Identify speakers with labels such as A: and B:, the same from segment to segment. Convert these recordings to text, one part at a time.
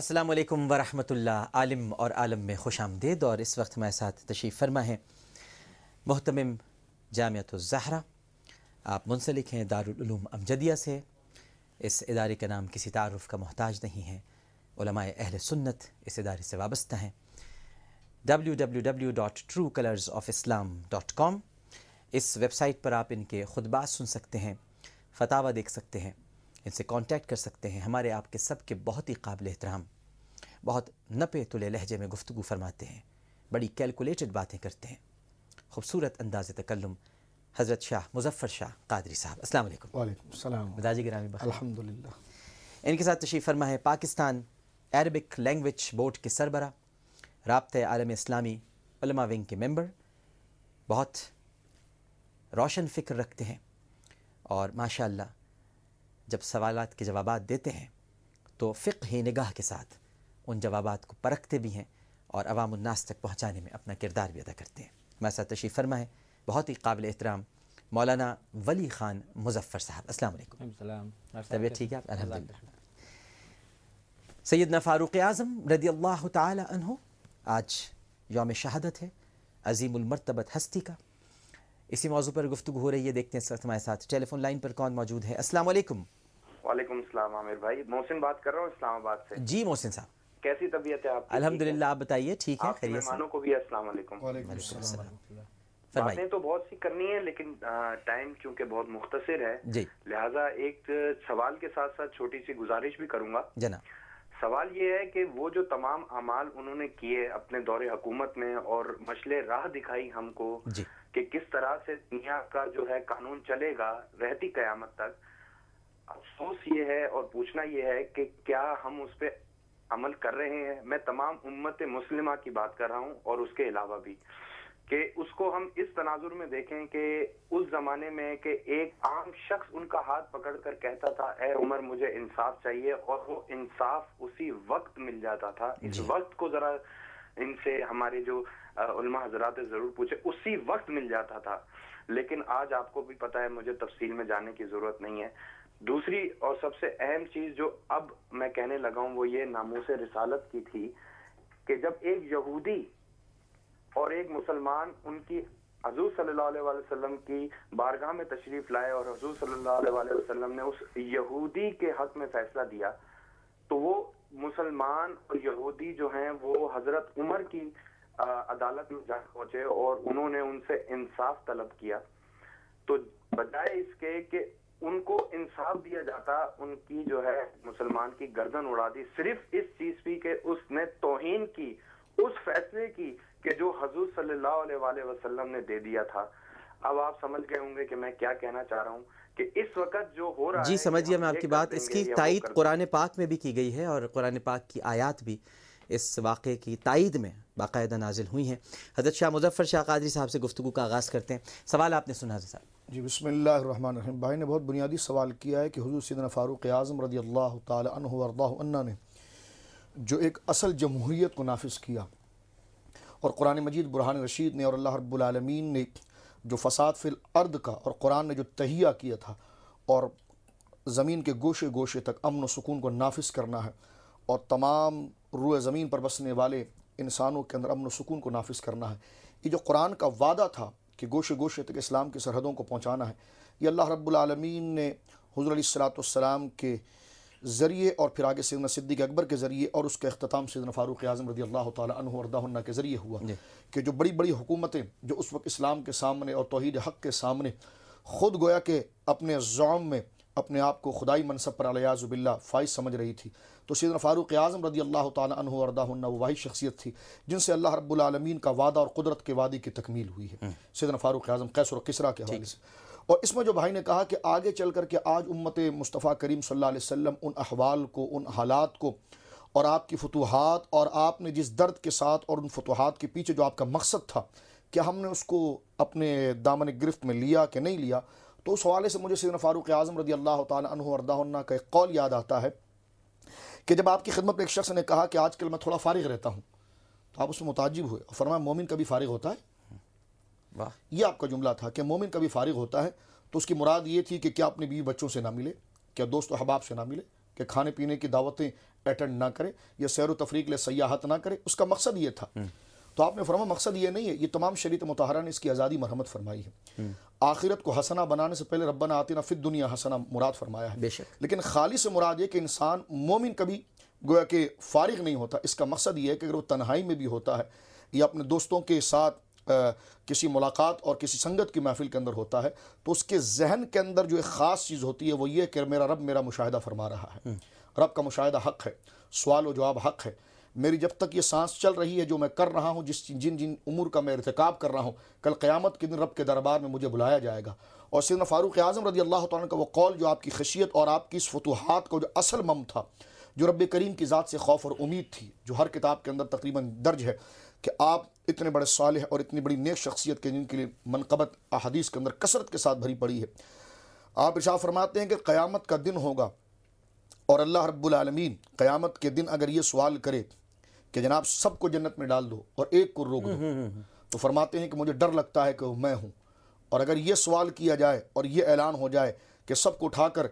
A: السلام علیکم ورحمۃ اللہ عالم اور عالم میں خوش آمدید اور اس وقت ہمارے ساتھ تشریف فرما ہے محتمم جامعت الزہرہ آپ منسلک ہیں دارالعلوم امجدیہ سے اس ادارے کا نام کسی تعارف کا محتاج نہیں ہے علماء اہل سنت اس ادارے سے وابستہ ہیں W W W dot true colours of Islam dot com اس ویب سائٹ پر آپ ان کے خطبات سن سکتے ہیں فتاوہ دیکھ سکتے ہیں ان سے کانٹیکٹ کر سکتے ہیں ہمارے آپ کے سب کے بہت ہی قابل احترام بہت نپے تلے لہجے میں گفتگو فرماتے ہیں بڑی کیلکولیٹڈ باتیں کرتے ہیں خوبصورت انداز تکلم حضرت شاہ مظفر شاہ قادری صاحب السلام علیکم وعلیکم السلام مداجی گرامی الحمد للہ ان کے ساتھ تشریف فرما ہے پاکستان عربک لینگویج بورڈ کے سربراہ رابطہ عالم اسلامی علماء ونگ کے ممبر بہت روشن فکر رکھتے ہیں اور ماشاء اللہ جب سوالات کے جوابات دیتے ہیں تو فقہ ہی نگاہ کے ساتھ ان جوابات کو پرکھتے بھی ہیں اور عوام الناس تک پہنچانے میں اپنا کردار بھی ادا کرتے ہیں ہمارے ساتھ تشریف فرما ہے بہت ہی قابل احترام مولانا ولی خان مظفر صاحب السلام علیکم طبیعت ٹھیک ہے الحمد سیدنا فاروق اعظم رضی اللہ تعالی عنہ آج یوم شہادت ہے عظیم المرتبت ہستی کا اسی موضوع پر گفتگو ہو رہی ہے دیکھتے ہیں ہمارے ساتھ فون لائن پر کون موجود ہے السلام علیکم
B: وعلیکم السلام عامر بھائی محسن بات کر رہا ہوں اسلام آباد سے
A: جی محسن صاحب
B: کیسی طبیعت ہے آپ الحمد
A: للہ آپ بتائیے ٹھیک ہے مہمانوں
B: کو بھی السلام علیکم باتیں تو بہت سی کرنی ہیں لیکن ٹائم بہت مختصر ہے جی۔ لہٰذا ایک سوال کے ساتھ ساتھ چھوٹی سی گزارش بھی کروں گا سوال یہ ہے کہ وہ جو تمام اعمال انہوں نے کیے اپنے دور حکومت میں اور مشلے راہ دکھائی ہم کو جی۔ کہ کس طرح سے دنیا کا جو ہے قانون چلے گا رہتی قیامت تک افسوس یہ ہے اور پوچھنا یہ ہے کہ کیا ہم اس پہ عمل کر رہے ہیں میں تمام امت مسلمہ کی بات کر رہا ہوں اور اس کے علاوہ بھی کہ اس کو ہم اس تناظر میں دیکھیں کہ اس زمانے میں کہ ایک عام شخص ان کا ہاتھ پکڑ کر کہتا تھا اے عمر مجھے انصاف چاہیے اور وہ انصاف اسی وقت مل جاتا تھا اس جی۔ وقت کو ذرا ان سے ہمارے جو علماء حضرات ضرور پوچھے اسی وقت مل جاتا تھا لیکن آج آپ کو بھی پتا ہے مجھے تفصیل میں جانے کی ضرورت نہیں ہے دوسری اور سب سے اہم چیز جو اب میں کہنے لگا ہوں وہ یہ ناموس رسالت کی تھی کہ جب ایک یہودی اور ایک مسلمان ان کی حضور صلی اللہ علیہ وسلم کی بارگاہ میں تشریف لائے اور حضور صلی اللہ علیہ وسلم نے اس یہودی کے حق میں فیصلہ دیا تو وہ مسلمان اور یہودی جو ہیں وہ حضرت عمر کی عدالت میں جا پہنچے اور انہوں نے ان سے انصاف طلب کیا تو بجائے اس کے کہ ان کو انصاف دیا جاتا ان کی جو ہے مسلمان کی گردن اڑا دی صرف اس چیز کہ اس نے توہین کی اس فیصلے کی کہ جو حضور صلی اللہ علیہ وآلہ وسلم نے دے دیا تھا اب آپ سمجھ گئے ہوں گے کہ میں کیا کہنا چاہ رہا ہوں کہ اس وقت جو ہو رہا جی سمجھیے میں آپ کی بات اس کی تائید قرآن
A: پاک میں بھی کی گئی ہے اور قرآن پاک کی آیات بھی اس واقعے کی تائید میں باقاعدہ نازل ہوئی ہیں حضرت شاہ مظفر شاہ قادری صاحب سے گفتگو کا آغاز کرتے ہیں سوال آپ نے سنا حضرت صاحب
C: جی بسم اللہ الرحمن الرحیم بھائی نے بہت بنیادی سوال کیا ہے کہ حضور سیدنا فاروق اعظم رضی اللہ تعالی عنہ و عنہ نے جو ایک اصل جمہوریت کو نافذ کیا اور قرآن مجید برہان رشید نے اور اللہ رب العالمین نے جو فساد فی الارض کا اور قرآن نے جو تہیہ کیا تھا اور زمین کے گوشے گوشے تک امن و سکون کو نافذ کرنا ہے اور تمام روئے زمین پر بسنے والے انسانوں کے اندر امن و سکون کو نافذ کرنا ہے یہ جو قرآن کا وعدہ تھا کہ گوشے گوشے تک اسلام کی سرحدوں کو پہنچانا ہے یہ اللہ رب العالمین نے حضور علیہ السلاۃ السلام کے ذریعے اور پھر آگے سیدنا صدیق اکبر کے ذریعے اور اس کے اختتام سیدنا فاروق اعظم رضی اللہ تعالیٰ عنہ وردہ اللہ کے ذریعے ہوا جی۔ کہ جو بڑی بڑی حکومتیں جو اس وقت اسلام کے سامنے اور توحید حق کے سامنے خود گویا کہ اپنے ضوم میں اپنے آپ کو خدائی منصب پر علیہ اللہ فائز سمجھ رہی تھی تو سیدنا فاروق اعظم رضی اللہ تعالیٰ تھی جن سے اللہ رب العالمین کا وعدہ اور قدرت کے وعدی کی تکمیل ہوئی ہے سیدنا فاروق و کے سے اور اس میں جو بھائی نے کہا کہ آگے چل کر کے آج امت مصطفیٰ کریم صلی اللہ علیہ وسلم ان احوال کو ان حالات کو اور آپ کی فتوحات اور آپ نے جس درد کے ساتھ اور ان فتوحات کے پیچھے جو آپ کا مقصد تھا کہ ہم نے اس کو اپنے دامن گرفت میں لیا کہ نہیں لیا تو اس حوالے سے مجھے سیدنا فاروق اعظم رضی اللہ تعالیٰ عنہ عنہ کا ایک قول یاد آتا ہے کہ جب آپ کی خدمت میں ایک شخص نے کہا کہ آج کل میں تھوڑا فارغ رہتا ہوں تو آپ اس میں متعجب ہوئے اور فرمایا مومن کبھی فارغ ہوتا ہے واہ یہ آپ کا جملہ تھا کہ مومن کبھی فارغ ہوتا ہے تو اس کی مراد یہ تھی کہ کیا اپنے بیوی بچوں سے نہ ملے کیا دوست و حباب سے نہ ملے کہ کھانے پینے کی دعوتیں اٹینڈ نہ کرے یا سیر و تفریق لے سیاحت نہ کرے اس کا مقصد یہ تھا تو آپ نے فرما مقصد یہ نہیں ہے یہ تمام شریعت متحرہ نے اس کی آزادی مرحمت فرمائی ہے آخرت کو حسنا بنانے سے پہلے ربنا آتینا فی دنیا حسنا مراد فرمایا ہے لیکن خالی سے مراد کہ انسان مومن کبھی گویا کہ فارغ نہیں ہوتا اس کا مقصد یہ ہے کہ اگر وہ تنہائی میں بھی ہوتا ہے یا اپنے دوستوں کے ساتھ کسی ملاقات اور کسی سنگت کی محفل کے اندر ہوتا ہے تو اس کے ذہن کے اندر جو ایک خاص چیز ہوتی ہے وہ یہ کہ میرا رب میرا مشاہدہ فرما رہا ہے رب کا مشاہدہ حق ہے سوال و جواب حق ہے میری جب تک یہ سانس چل رہی ہے جو میں کر رہا ہوں جس جن جن امور کا میں ارتکاب کر رہا ہوں کل قیامت کے دن رب کے دربار میں مجھے بلایا جائے گا اور سیدنا فاروق اعظم رضی اللہ تعالیٰ وہ قول جو آپ کی خشیت اور آپ کی اس فتوحات کو جو اصل مم تھا جو رب کریم کی ذات سے خوف اور امید تھی جو ہر کتاب کے اندر تقریباً درج ہے کہ آپ اتنے بڑے صالح اور اتنی بڑی نیک شخصیت کے جن کے لیے منقبت احادیث کے اندر کثرت کے ساتھ بھری پڑی ہے آپ ارشا فرماتے ہیں کہ قیامت کا دن ہوگا اور اللہ رب العالمین قیامت کے دن اگر یہ سوال کرے کہ جناب سب کو جنت میں ڈال دو اور ایک کو روک دو تو فرماتے ہیں کہ مجھے ڈر لگتا ہے کہ میں ہوں اور اگر یہ سوال کیا جائے اور یہ اعلان ہو جائے کہ سب کو اٹھا کر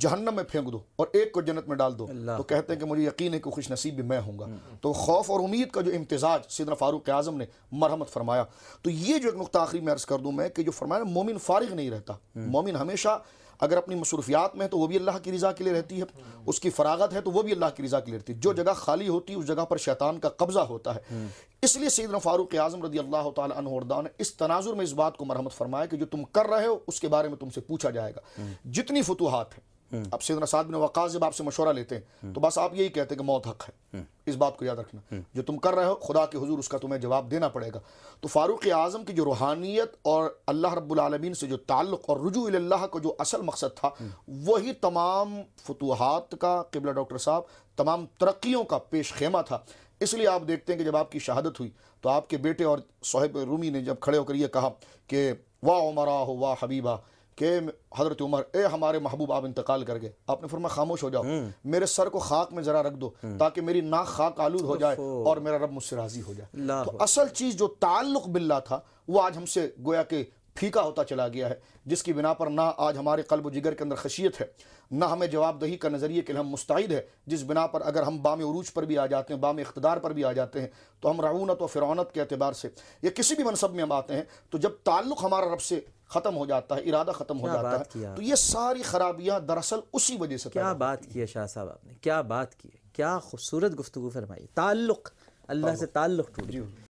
C: جہنم میں پھینک دو اور ایک کو جنت میں ڈال دو تو کہتے ہیں کہ مجھے یقین ہے کہ خوش نصیب بھی میں ہوں گا تو خوف اور امید کا جو امتزاج سیدنا فاروق اعظم نے مرحمت فرمایا تو یہ جو ایک نقطہ آخری میں عرض کر دوں میں کہ جو فرمایا مومن فارغ نہیں رہتا مومن ہمیشہ اگر اپنی مصروفیات میں تو وہ بھی اللہ کی رضا کے لیے رہتی ہے اس کی فراغت ہے تو وہ بھی اللہ کی رضا کے لیے رہتی ہے جو جگہ خالی ہوتی ہے اس جگہ پر شیطان کا قبضہ ہوتا ہے اس لیے سیدنا فاروق اعظم رضی اللہ تعالی عنہ عنہدا نے اس تناظر میں اس بات کو مرحمت فرمایا کہ جو تم کر رہے ہو اس کے بارے میں تم سے پوچھا جائے گا جتنی فتوحات ہیں آپ سیدنا بن جب سے مشورہ لیتے ہیں تو بس آپ یہی کہتے ہیں کہ موت حق ہے اس بات کو یاد رکھنا جو تم کر رہے ہو خدا کے حضور اس کا تمہیں جواب دینا پڑے گا تو فاروق اعظم کی جو روحانیت اور اللہ رب العالمین سے جو تعلق اور رجوع اللہ جو اصل مقصد تھا وہی تمام فتوحات کا قبلہ ڈاکٹر صاحب تمام ترقیوں کا پیش خیمہ تھا اس لیے آپ دیکھتے ہیں کہ جب آپ کی شہادت ہوئی تو آپ کے بیٹے اور صاحب رومی نے جب کھڑے ہو کر یہ کہا کہ واہ عمرہ ہو واہ حبیبہ کہ حضرت عمر اے ہمارے محبوب آپ انتقال کر گئے آپ نے فرمایا خاموش ہو جاؤ میرے سر کو خاک میں ذرا رکھ دو تاکہ میری ناک خاک آلود ہو جائے اور میرا رب مجھ سے راضی ہو جائے تو اصل چیز جو تعلق باللہ تھا وہ آج ہم سے گویا کہ پھیکا ہوتا چلا گیا ہے جس کی بنا پر نہ آج ہمارے قلب و جگر کے اندر خشیت ہے نہ ہمیں جواب دہی کا نظریے کے ہم مستعد ہے جس بنا پر اگر ہم بام عروج پر بھی آ جاتے ہیں بام اقتدار پر بھی آ جاتے ہیں تو ہم رعونت و فرعونت کے اعتبار سے یا کسی بھی منصب میں ہم آتے ہیں تو جب تعلق ہمارا رب سے ختم ہو جاتا ہے ارادہ ختم ہو جاتا ہے تو یہ ساری
A: خرابیاں دراصل اسی وجہ سے کیا بات کی شاہ صاحب آپ نے کیا بات کی ہے کیا خوبصورت گفتگو فرمائی تعلق اللہ سے تعلق ٹوٹ جی۔